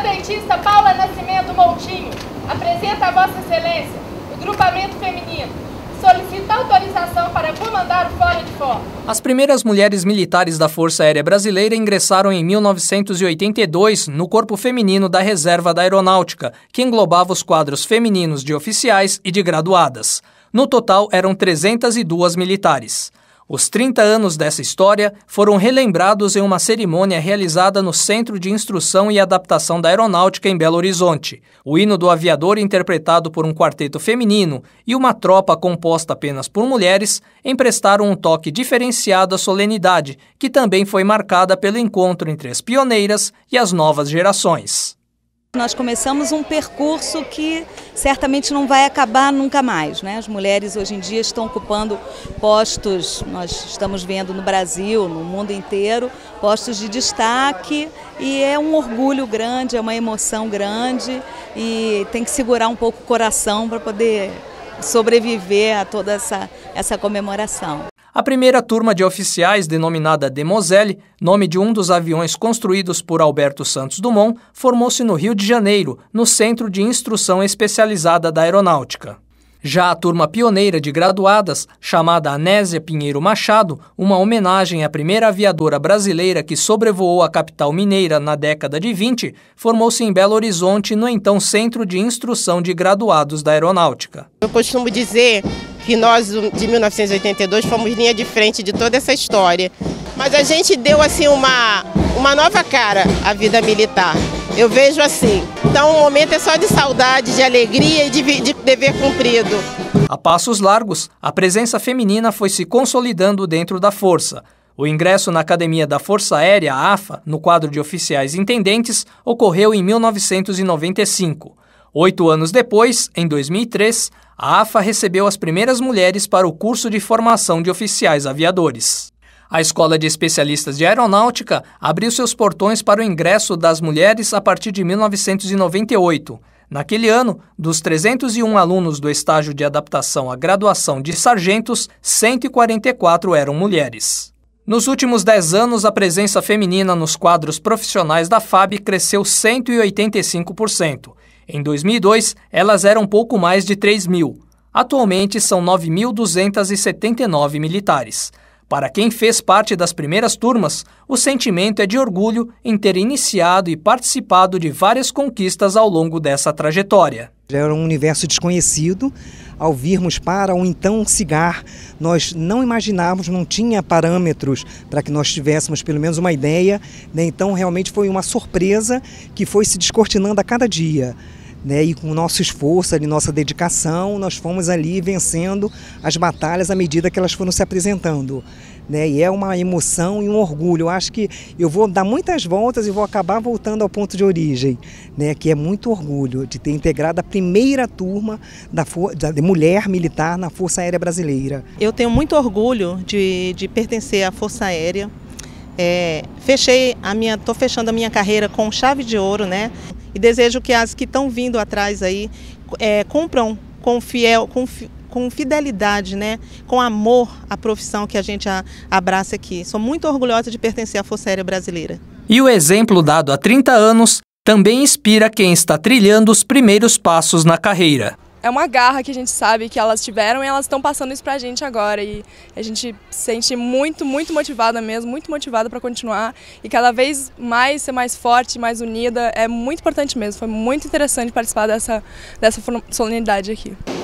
Senhora Dentista Paula Nascimento Moutinho apresenta a Vossa Excelência o Grupamento Feminino. Solicita autorização para comandar o Fora de Forma. As primeiras mulheres militares da Força Aérea Brasileira ingressaram em 1982 no Corpo Feminino da Reserva da Aeronáutica, que englobava os quadros femininos de oficiais e de graduadas. No total, eram 302 militares. Os 30 anos dessa história foram relembrados em uma cerimônia realizada no Centro de Instrução e Adaptação da Aeronáutica em Belo Horizonte. O hino do aviador, interpretado por um quarteto feminino, e uma tropa composta apenas por mulheres, emprestaram um toque diferenciado à solenidade, que também foi marcada pelo encontro entre as pioneiras e as novas gerações. Nós começamos um percurso que certamente não vai acabar nunca mais. Né? As mulheres hoje em dia estão ocupando postos, nós estamos vendo no Brasil, no mundo inteiro, postos de destaque e é um orgulho grande, é uma emoção grande e tem que segurar um pouco o coração para poder sobreviver a toda essa, essa comemoração. A primeira turma de oficiais, denominada Demoselle, nome de um dos aviões construídos por Alberto Santos Dumont, formou-se no Rio de Janeiro, no Centro de Instrução Especializada da Aeronáutica. Já a turma pioneira de graduadas, chamada Anésia Pinheiro Machado, uma homenagem à primeira aviadora brasileira que sobrevoou a capital mineira na década de 20, formou-se em Belo Horizonte, no então Centro de Instrução de Graduados da Aeronáutica. Eu costumo dizer que nós de 1982 fomos linha de frente de toda essa história. Mas a gente deu assim uma, uma nova cara à vida militar. Eu vejo assim. Então o momento é só de saudade, de alegria e de, de dever cumprido. A passos largos, a presença feminina foi se consolidando dentro da força. O ingresso na Academia da Força Aérea, AFA, no quadro de oficiais intendentes, ocorreu em 1995. Oito anos depois, em 2003, a AFA recebeu as primeiras mulheres para o curso de formação de oficiais aviadores. A Escola de Especialistas de Aeronáutica abriu seus portões para o ingresso das mulheres a partir de 1998. Naquele ano, dos 301 alunos do estágio de adaptação à graduação de sargentos, 144 eram mulheres. Nos últimos 10 anos, a presença feminina nos quadros profissionais da FAB cresceu 185%. Em 2002, elas eram pouco mais de 3 mil. Atualmente são 9.279 militares. Para quem fez parte das primeiras turmas, o sentimento é de orgulho em ter iniciado e participado de várias conquistas ao longo dessa trajetória. Era um universo desconhecido. Ao virmos para o então cigar, nós não imaginávamos, não tinha parâmetros para que nós tivéssemos pelo menos uma ideia. Né? Então, realmente foi uma surpresa que foi se descortinando a cada dia né, e com o nosso esforço e nossa dedicação, nós fomos ali vencendo as batalhas à medida que elas foram se apresentando. Né, e é uma emoção e um orgulho. Eu acho que eu vou dar muitas voltas e vou acabar voltando ao ponto de origem, né, que é muito orgulho de ter integrado a primeira turma da, da de mulher militar na Força Aérea Brasileira. Eu tenho muito orgulho de, de pertencer à Força Aérea. É, fechei a minha, estou fechando a minha carreira com chave de ouro, né? E desejo que as que estão vindo atrás aí é, cumpram com fiel, com, com fidelidade, né? com amor a profissão que a gente a, abraça aqui. Sou muito orgulhosa de pertencer à Força Aérea Brasileira. E o exemplo dado há 30 anos também inspira quem está trilhando os primeiros passos na carreira é uma garra que a gente sabe que elas tiveram e elas estão passando isso pra gente agora. E a gente se sente muito, muito motivada mesmo, muito motivada para continuar. E cada vez mais ser mais forte, mais unida, é muito importante mesmo. Foi muito interessante participar dessa, dessa solenidade aqui.